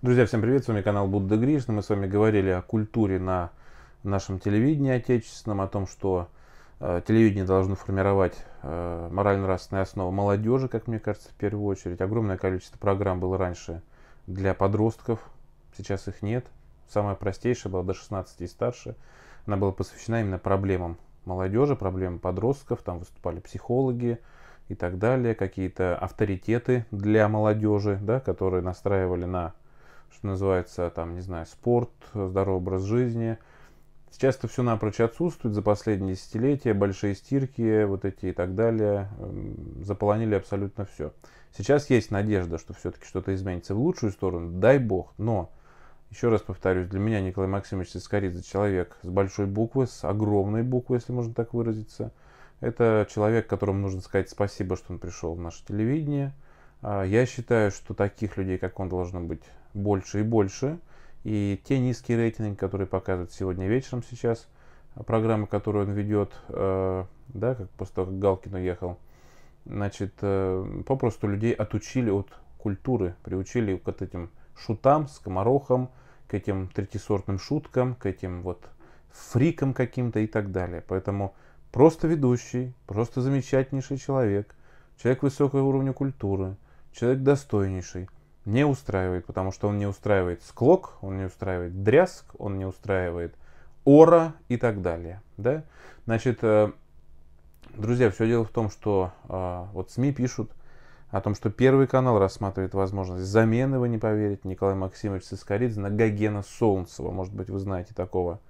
Друзья, всем привет, с вами канал Будда Гришна. Мы с вами говорили о культуре на нашем телевидении отечественном, о том, что э, телевидение должно формировать э, морально-нравственные основы молодежи, как мне кажется, в первую очередь. Огромное количество программ было раньше для подростков, сейчас их нет. Самая простейшая была до 16 и старше. Она была посвящена именно проблемам молодежи, проблемам подростков. Там выступали психологи, и так далее, какие-то авторитеты для молодежи, да, которые настраивали на что называется, там, не знаю, спорт, здоровый образ жизни. Сейчас это все напрочь отсутствует. За последние десятилетия большие стирки, вот эти и так далее, эм, заполонили абсолютно все. Сейчас есть надежда, что все-таки что-то изменится в лучшую сторону, дай бог. Но, еще раз повторюсь, для меня Николай Максимович Сискоридзе человек с большой буквы, с огромной буквы, если можно так выразиться. Это человек, которому нужно сказать спасибо, что он пришел в наше телевидение. А, я считаю, что таких людей, как он, должно быть больше и больше. И те низкие рейтинги, которые показывают сегодня вечером сейчас, э, программа, которую он ведет, э, да, как после того, как Галкин уехал, значит, э, попросту людей отучили от культуры, приучили к этим шутам, скоморохам, к этим третисортным шуткам, к этим вот фрикам каким-то и так далее. Поэтому просто ведущий, просто замечательнейший человек, человек высокого уровня культуры, человек достойнейший – не устраивает, потому что он не устраивает склок, он не устраивает дряск, он не устраивает ора и так далее. Да? Значит, э, друзья, все дело в том, что э, вот СМИ пишут о том, что Первый канал рассматривает возможность замены, вы не поверите, Николай Максимович Сискоридзе на Гогена Солнцева. Может быть, вы знаете такого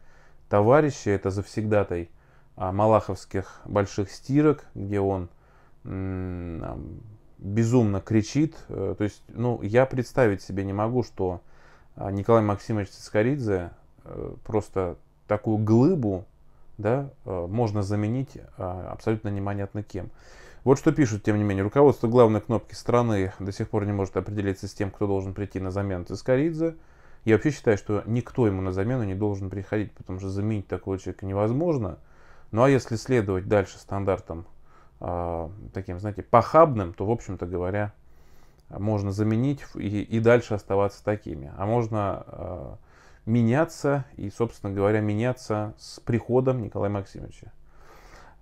товарища, это завсегдатай а, малаховских больших стирок, где он безумно кричит. Э, то есть, ну, я представить себе не могу, что а, Николай Максимович Цискоридзе э, просто такую глыбу, да, э, можно заменить а, абсолютно непонятно кем. Вот что пишут, тем не менее. Руководство главной кнопки страны до сих пор не может определиться с тем, кто должен прийти на замену Цискоридзе. Я вообще считаю, что никто ему на замену не должен приходить, потому что заменить такого человека невозможно. Ну а если следовать дальше стандартам а, таким, знаете, похабным, то, в общем-то говоря, можно заменить и, и дальше оставаться такими. А можно э, меняться и, собственно говоря, меняться с приходом Николая Максимовича.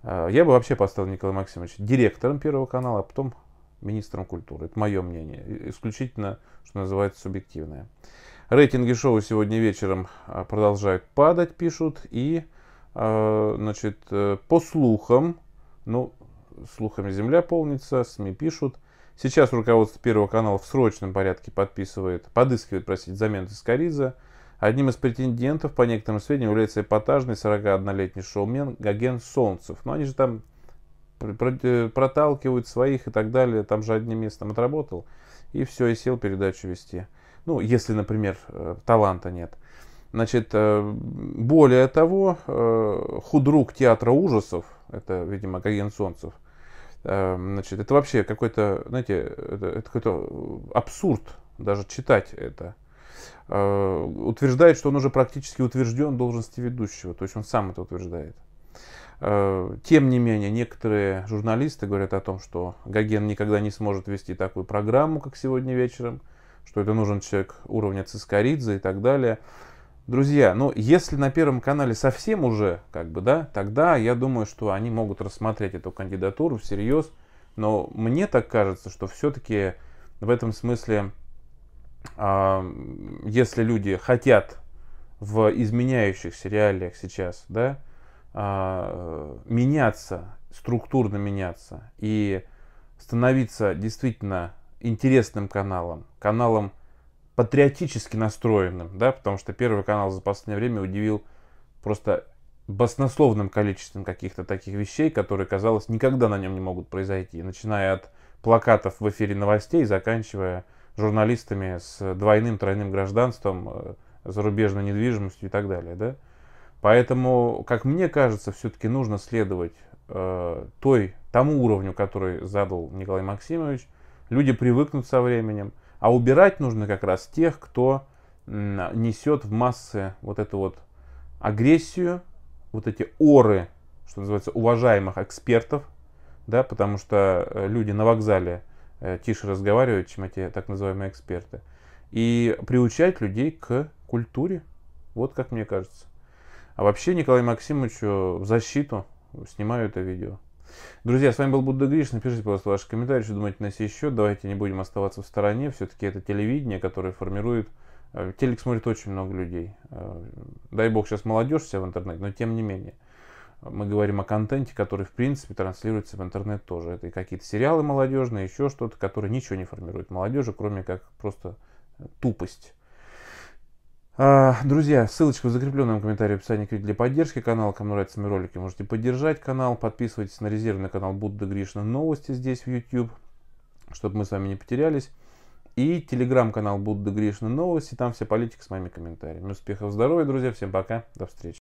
Э, я бы вообще поставил Николая Максимовича директором Первого канала, а потом министром культуры. Это мое мнение, исключительно, что называется, субъективное. Рейтинги шоу сегодня вечером продолжают падать, пишут. И, э, значит, по слухам, ну, слухами земля полнится, СМИ пишут. Сейчас руководство Первого канала в срочном порядке подписывает, подыскивает, простите, замену Тискоридзе. Одним из претендентов, по некоторым сведениям, является эпатажный 41-летний шоумен Гаген Солнцев. Но они же там э, проталкивают своих и так далее. Там же одним местом отработал. И все, и сел передачу вести. Ну, если, например, э, таланта нет. Значит, э, более того, худрук театра ужасов, это, видимо, Гаген Солнцев – Эм, значит, это вообще какой-то, знаете, это, это какой-то э, абсурд даже читать это. Э, утверждает, что он уже практически утвержден должности ведущего, то есть он сам это утверждает. Э, тем не менее, некоторые журналисты говорят о том, что Гоген никогда не сможет вести такую программу, как сегодня вечером, что это нужен человек уровня Цискоридзе и так далее. Друзья, ну если на Первом канале совсем уже, как бы, да, тогда я думаю, что они могут рассмотреть эту кандидатуру всерьез. Но мне так кажется, что все-таки в этом смысле, э, если люди хотят в изменяющихся реалиях сейчас, да, э, меняться, структурно меняться и становиться действительно интересным каналом, каналом патриотически настроенным, да, потому что Первый канал за последнее время удивил просто баснословным количеством каких-то таких вещей, которые, казалось, никогда на нем не могут произойти, начиная от плакатов в эфире новостей, заканчивая журналистами с двойным, тройным гражданством, э, зарубежной недвижимостью и так далее, да. Поэтому, как мне кажется, все-таки нужно следовать э, той, тому уровню, который задал Николай Максимович. Люди привыкнут со временем – а убирать нужно как раз тех, кто несет в массы вот эту вот агрессию, вот эти оры, что называется, уважаемых экспертов, да, потому что э, люди на вокзале э, тише разговаривают, чем эти так называемые эксперты. И приучать людей к культуре, вот как мне кажется. А вообще Николаю Максимовичу в защиту снимаю это видео. Друзья, с вами был Будда Гриш. Напишите, пожалуйста, ваши комментарии, что думаете на сей счет. Давайте не будем оставаться в стороне. Все-таки это телевидение, которое формирует... Э, телек смотрит очень много людей. Э, дай бог, сейчас молодежь вся в интернете, но тем не менее. Мы говорим о контенте, который, в принципе, транслируется в интернет тоже. Это и какие-то сериалы молодежные, еще что-то, которые ничего не формируют молодежи, кроме как просто э, тупость. А, друзья, ссылочка в закрепленном комментарии в описании к видео для поддержки канала. Кому нравятся мои ролики, можете поддержать канал. Подписывайтесь на резервный канал Будда Гришна Новости здесь в YouTube, чтобы мы с вами не потерялись. И телеграм-канал Будда Гришна Новости, там вся политика с моими комментариями. Успехов, здоровья, друзья, всем пока, до встречи.